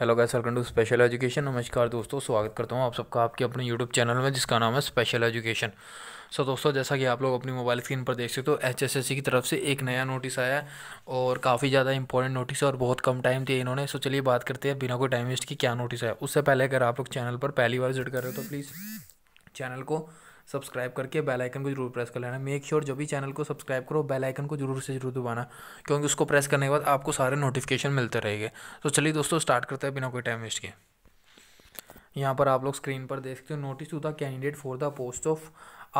hello guys welcome to special education नमस्कार दोस्तों स्वागत करता हूँ आप सबका आपके अपने यूट्यूब चैनल में जिसका नाम है स्पेशल एजुकेशन सो दोस्तों जैसा कि आप लोग अपनी मोबाइल स्क्रीन पर देख सकते हो एच एस एस सी की तरफ से एक नया नोटिस आया है और काफ़ी ज़्यादा इंपॉर्टेंट नोटिस है और बहुत कम टाइम थे इन्होंने सो चलिए बात करते हैं बिना कोई टाइम वेस्ट की क्या नोटिस है उससे पहले अगर आप लोग चैनल पर पहली बार विजिट कर रहे हो तो प्लीज़ चैनल को सब्सक्राइब करके बेल आइकन को जरूर प्रेस कर लेना मेक श्योर जब भी चैनल को सब्सक्राइब करो बेल आइकन को जरूर से जरूर दबाना क्योंकि उसको प्रेस करने के बाद आपको सारे नोटिफिकेशन मिलते रहेंगे तो चलिए दोस्तों स्टार्ट करते हैं बिना कोई टाइम वेस्ट के यहाँ पर आप लोग स्क्रीन पर देख सकते हो notice to the candidate for the post of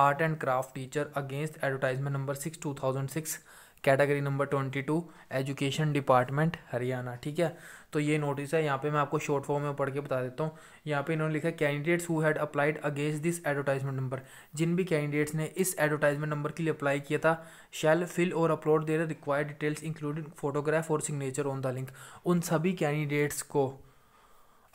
art and craft teacher against advertisement number six two thousand six category number twenty two education department Haryana ठीक है तो ये नोटिस है यहाँ पे मैं आपको शॉर्ट फॉर्म में पढ़ के बता देता हूँ यहाँ पे इन्होंने लिखा है candidates who had applied against this advertisement number जिन भी कैंडिडेट्स ने इस एडवर्टाइजमेंट नंबर के लिए अप्लाई किया था शैल फिल और upload their required details including photograph और सिग्नेचर ऑन द लिंक उन सभी कैंडिडेट्स को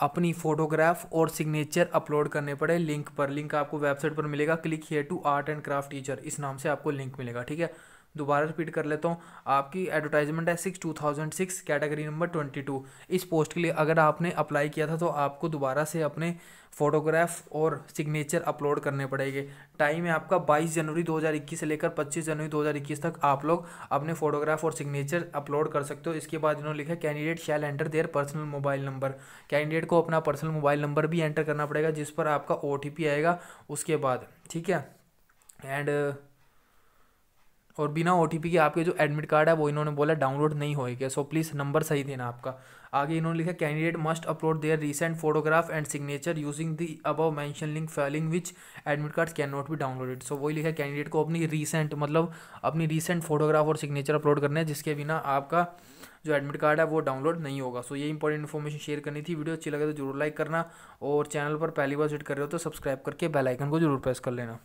अपनी फोटोग्राफ और सिग्नेचर अपलोड करने पड़े लिंक पर लिंक आपको वेबसाइट पर मिलेगा click here to art and craft teacher इस नाम से आपको लिंक मिलेगा ठीक है दोबारा रिपीट कर लेता हूँ आपकी एडवर्टाइजमेंट है six two thousand six category number twenty two इस पोस्ट के लिए अगर आपने अप्लाई किया था तो आपको दोबारा से अपने फोटोग्राफ और सिग्नेचर अपलोड करने पड़ेंगे टाइम है आपका 22 जनवरी 2021 से लेकर 25 जनवरी 2021 तक आप लोग अपने फोटोग्राफ और सिग्नेचर अपलोड कर सकते हो इसके बाद इन्होंने लिखा candidate shall enter their personal mobile number candidate को अपना पर्सनल मोबाइल नंबर भी एंटर करना पड़ेगा जिस पर आपका ओ आएगा उसके बाद ठीक है एंड और बिना ओ के आपके जो एडमिट कार्ड है वो इन्होंने बोला डाउनलोड नहीं होएगा सो प्लीज़ नंबर सही देना आपका आगे इन्होंने लिखा candidate must upload their recent photograph and signature using the above mentioned link failing which admit card can not be downloaded so वही लिखा कैंडिडेट को अपनी रीसेंट मतलब अपनी रीसेंट फोटोग्राफ और सिग्नेचर अपलोड करने हैं जिसके बिना आपका जो एडमिट कार्ड है वो डाउनलोड नहीं होगा सो so, ये इंपॉर्टेंट इन्फॉर्मेशन शेयर करनी थी वीडियो अच्छी लगे तो जरूर लाइक करना और चैनल पर पहली बार विजिट कर रहे हो तो सब्सक्राइब करके बेल आइकन को जरूर प्रेस कर लेना